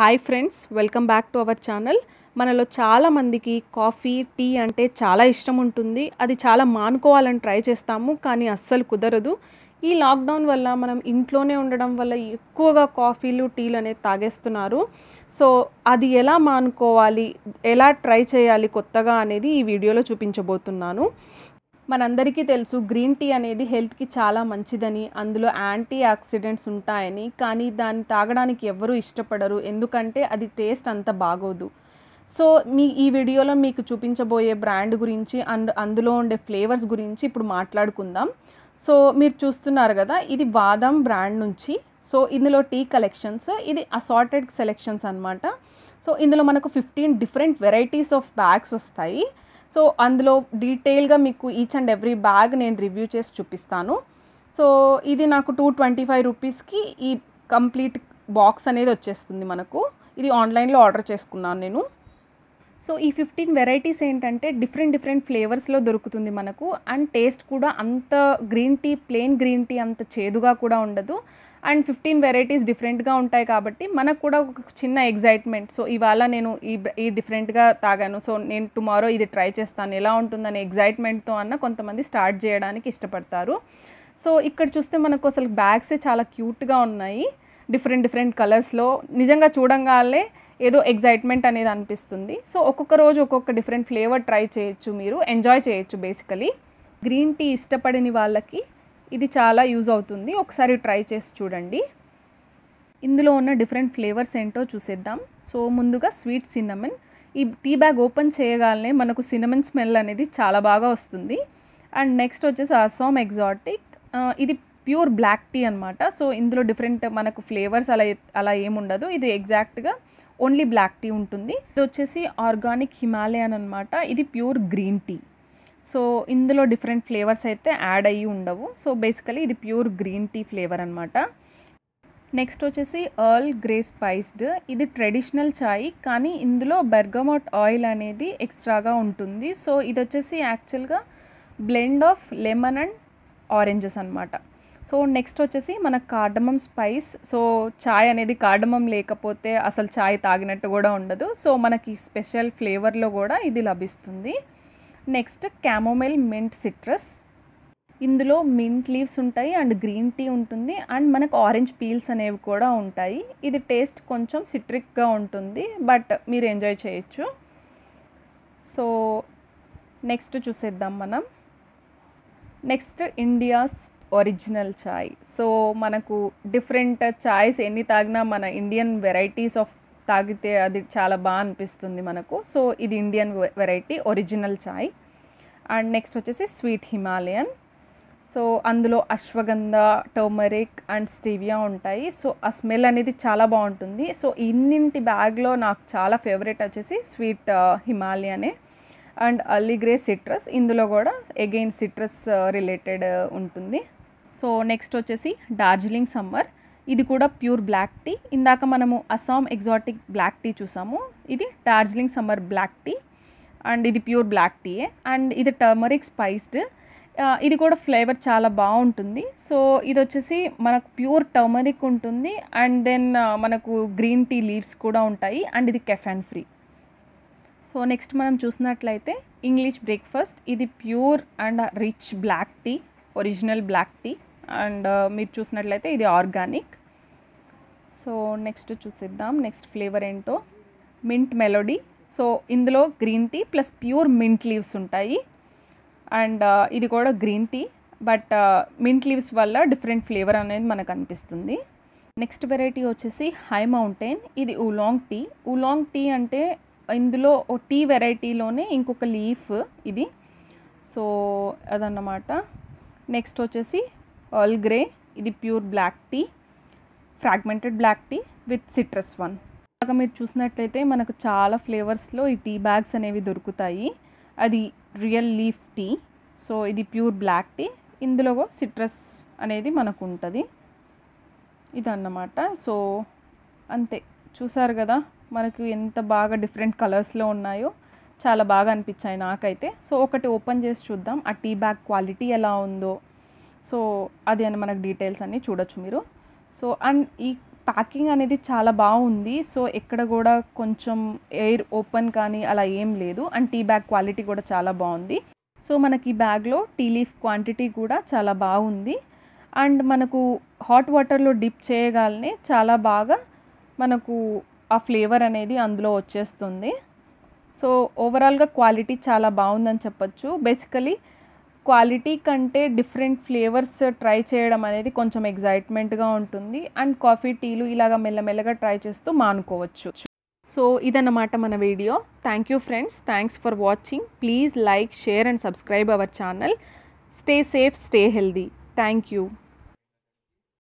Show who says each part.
Speaker 1: hi friends welcome back to our channel మనలో చాలామందికి coffee tea అంటే చాలా ఇష్టం ఉంటుంది అది చాలా మానుకోవాలని ట్రై చేస్తాము కానీ అస్సలు కుదరదు ఈ లాక్డౌన్ వల్ల మనం ఇంట్లోనే ఉండడం వల్ల ఎక్కువగా కాఫీలు టీలు అనేది తాగేస్తున్నారు సో అది ఎలా మానుకోవాలి ఎలా ట్రై చేయాలి కొత్తగా అనేది ఈ వీడియోలో చూపించబోతున్నాను మనందరికీ తెలుసు గ్రీన్ టీ అనేది హెల్త్కి చాలా మంచిదని అందులో యాంటీ ఆక్సిడెంట్స్ ఉంటాయని కానీ దాన్ని తాగడానికి ఎవ్వరూ ఇష్టపడరు ఎందుకంటే అది టేస్ట్ అంత బాగోదు సో మీ ఈ వీడియోలో మీకు చూపించబోయే బ్రాండ్ గురించి అండ్ అందులో ఉండే ఫ్లేవర్స్ గురించి ఇప్పుడు మాట్లాడుకుందాం సో మీరు చూస్తున్నారు కదా ఇది వాదం బ్రాండ్ నుంచి సో ఇందులో టీ కలెక్షన్స్ ఇది అసార్టెడ్ సెలెక్షన్స్ అనమాట సో ఇందులో మనకు fifteen different varieties of bags వస్తాయి సో అందులో డీటెయిల్గా మీకు ఈచ్ అండ్ ఎవ్రీ బ్యాగ్ నేను రివ్యూ చేసి చూపిస్తాను సో ఇది నాకు టూ ట్వంటీ ఫైవ్ రూపీస్కి ఈ కంప్లీట్ బాక్స్ అనేది వచ్చేస్తుంది మనకు ఇది ఆన్లైన్లో ఆర్డర్ చేసుకున్నాను నేను సో ఈ ఫిఫ్టీన్ వెరైటీస్ ఏంటంటే డిఫరెంట్ డిఫరెంట్ ఫ్లేవర్స్లో దొరుకుతుంది మనకు అండ్ టేస్ట్ కూడా అంత green tea plain green tea అంత చేదుగా కూడా ఉండదు అండ్ ఫిఫ్టీన్ వెరైటీస్ డిఫరెంట్గా ఉంటాయి కాబట్టి మనకు కూడా ఒక చిన్న ఎగ్జైట్మెంట్ సో ఇవాళ నేను ఈ ఈ డిఫరెంట్గా తాగాను సో నేను టుమారో ఇది ట్రై చేస్తాను ఎలా ఉంటుందనే ఎగ్జైట్మెంట్తో అన్న కొంతమంది స్టార్ట్ చేయడానికి ఇష్టపడతారు సో ఇక్కడ చూస్తే మనకు అసలు బ్యాగ్సే చాలా క్యూట్గా ఉన్నాయి డిఫరెంట్ డిఫరెంట్ కలర్స్లో నిజంగా చూడంగానే ఏదో ఎగ్జైట్మెంట్ అనేది అనిపిస్తుంది సో ఒక్కొక్క రోజు ఒక్కొక్క డిఫరెంట్ ఫ్లేవర్ ట్రై చేయొచ్చు మీరు ఎంజాయ్ చేయొచ్చు బేసికలీ గ్రీన్ టీ ఇష్టపడని వాళ్ళకి ఇది చాలా యూజ్ అవుతుంది ఒకసారి ట్రై చేసి చూడండి ఇందులో ఉన్న డిఫరెంట్ ఫ్లేవర్స్ ఏంటో చూసేద్దాం సో ముందుగా స్వీట్ సినమన్ ఈ టీ బ్యాగ్ ఓపెన్ చేయగానే మనకు సినమన్ స్మెల్ అనేది చాలా బాగా వస్తుంది అండ్ నెక్స్ట్ వచ్చేసి అస్సాం ఎగ్జాటిక్ ఇది ప్యూర్ బ్లాక్ టీ అనమాట సో ఇందులో డిఫరెంట్ మనకు ఫ్లేవర్స్ అలా అలా ఏముండదు ఇది ఎగ్జాక్ట్గా ఓన్లీ బ్లాక్ టీ ఉంటుంది ఇది వచ్చేసి ఆర్గానిక్ హిమాలయన్ అనమాట ఇది ప్యూర్ గ్రీన్ టీ సో ఇందులో డిఫరెంట్ ఫ్లేవర్స్ అయితే యాడ్ అయ్యి ఉండవు సో బేసికలీ ఇది ప్యూర్ గ్రీన్ టీ ఫ్లేవర్ అనమాట నెక్స్ట్ వచ్చేసి ఎర్ల్ గ్రే స్పైస్డ్ ఇది ట్రెడిషనల్ ఛాయ్ కానీ ఇందులో బెర్గమోట్ ఆయిల్ అనేది ఎక్స్ట్రాగా ఉంటుంది సో ఇది వచ్చేసి యాక్చువల్గా blend of lemon and oranges అనమాట సో నెక్స్ట్ వచ్చేసి మన కార్డమం స్పైస్ సో చాయ్ అనేది కార్డమం లేకపోతే అసలు చాయ్ తాగినట్టు కూడా ఉండదు సో మనకి స్పెషల్ ఫ్లేవర్లో కూడా ఇది లభిస్తుంది నెక్స్ట్ క్యామోమెల్ మింట్ సిట్రస్ ఇందులో మింట్ లీవ్స్ ఉంటాయి అండ్ గ్రీన్ టీ ఉంటుంది అండ్ మనకు ఆరెంజ్ పీల్స్ అనేవి కూడా ఉంటాయి ఇది టేస్ట్ కొంచెం సిట్రిక్గా ఉంటుంది బట్ మీరు ఎంజాయ్ చేయొచ్చు సో నెక్స్ట్ చూసేద్దాం మనం next India's original chai so మనకు డిఫరెంట్ ఛాయ్స్ ఎన్ని తాగినా మన ఇండియన్ వెరైటీస్ ఆఫ్ తాగితే అది చాలా బాగా అనిపిస్తుంది మనకు సో ఇది Indian variety original chai and next వచ్చేసి స్వీట్ హిమాలయన్ సో అందులో అశ్వగంధ టర్మరిక్ అండ్ స్టీవియా ఉంటాయి సో ఆ స్మెల్ అనేది చాలా బాగుంటుంది సో ఇన్నింటి బ్యాగ్లో నాకు చాలా ఫేవరెట్ వచ్చేసి స్వీట్ హిమాలయనే అండ్ అల్లిగ్రే సిట్రస్ ఇందులో కూడా అగైన్ సిట్రస్ రిలేటెడ్ ఉంటుంది సో నెక్స్ట్ వచ్చేసి డార్జిలింగ్ సమ్మర్ ఇది కూడా ప్యూర్ బ్లాక్ టీ ఇందాక మనము అస్సాం ఎగ్జాటిక్ బ్లాక్ టీ చూసాము ఇది Darjeeling summer black tea and ఇది ప్యూర్ బ్లాక్ టీయే అండ్ ఇది టర్మరిక్ స్పైస్డ్ ఇది కూడా ఫ్లేవర్ చాలా బాగుంటుంది సో ఇది వచ్చేసి మనకు ప్యూర్ టర్మరిక్ ఉంటుంది అండ్ దెన్ మనకు గ్రీన్ టీ లీవ్స్ కూడా ఉంటాయి అండ్ ఇది కెఫెన్ ఫ్రీ సో నెక్స్ట్ మనం చూసినట్లయితే ఇంగ్లీష్ బ్రేక్ఫాస్ట్ ఇది pure and rich black tea original black tea and uh, మీరు చూసినట్లయితే ఇది ఆర్గానిక్ సో నెక్స్ట్ చూసిద్దాం నెక్స్ట్ ఫ్లేవర్ ఏంటో మింట్ మెలోడీ సో ఇందులో green tea plus pure mint leaves ఉంటాయి అండ్ uh, ఇది కూడా green tea but uh, mint leaves వల్ల డిఫరెంట్ ఫ్లేవర్ అనేది మనకు అనిపిస్తుంది నెక్స్ట్ వెరైటీ వచ్చేసి హై మౌంటైన్ ఇది ఉలాంగ్ టీ ఉలాంగ్ టీ అంటే ఇందులో ఓ టీ వెరైటీలోనే ఇంకొక లీఫ్ ఇది సో అదన్నమాట నెక్స్ట్ వచ్చేసి ఆల్ గ్రే ఇది pure black tea fragmented black tea with citrus one ఇలాగ మీరు చూసినట్లయితే మనకు చాలా ఫ్లేవర్స్లో ఈ టీ బ్యాగ్స్ అనేవి దొరుకుతాయి అది రియల్ లీఫ్ టీ సో ఇది ప్యూర్ బ్లాక్ టీ ఇందులో సిట్రస్ అనేది మనకు ఉంటుంది ఇదన్నమాట సో అంతే చూసారు కదా మనకు ఎంత బాగా డిఫరెంట్ కలర్స్లో ఉన్నాయో చాలా బాగా అనిపించాయి నాకైతే సో ఒకటి ఓపెన్ చేసి చూద్దాం ఆ టీ బ్యాగ్ క్వాలిటీ ఎలా ఉందో సో అది అని మనకు డీటెయిల్స్ అన్నీ చూడొచ్చు మీరు సో అండ్ ఈ ప్యాకింగ్ అనేది చాలా బాగుంది సో ఎక్కడ కూడా కొంచెం ఎయిర్ ఓపెన్ కానీ అలా ఏం లేదు అండ్ టీ బ్యాగ్ క్వాలిటీ కూడా చాలా బాగుంది సో మనకి ఈ బ్యాగ్లో టీ లీఫ్ క్వాంటిటీ కూడా చాలా బాగుంది అండ్ మనకు హాట్ వాటర్లో డిప్ చేయగానే చాలా బాగా మనకు ఆ ఫ్లేవర్ అనేది అందులో వచ్చేస్తుంది సో ఓవరాల్గా క్వాలిటీ చాలా బాగుందని చెప్పచ్చు బేసికలీ క్వాలిటీ కంటే డిఫరెంట్ ఫ్లేవర్స్ ట్రై చేయడం అనేది కొంచెం ఎగ్జైట్మెంట్గా ఉంటుంది అండ్ కాఫీ టీలు ఇలాగ మెల్లమెల్లగా ట్రై చేస్తూ మానుకోవచ్చు సో ఇదన్నమాట మన video thank you friends thanks for watching please like share and subscribe our channel stay safe stay healthy thank you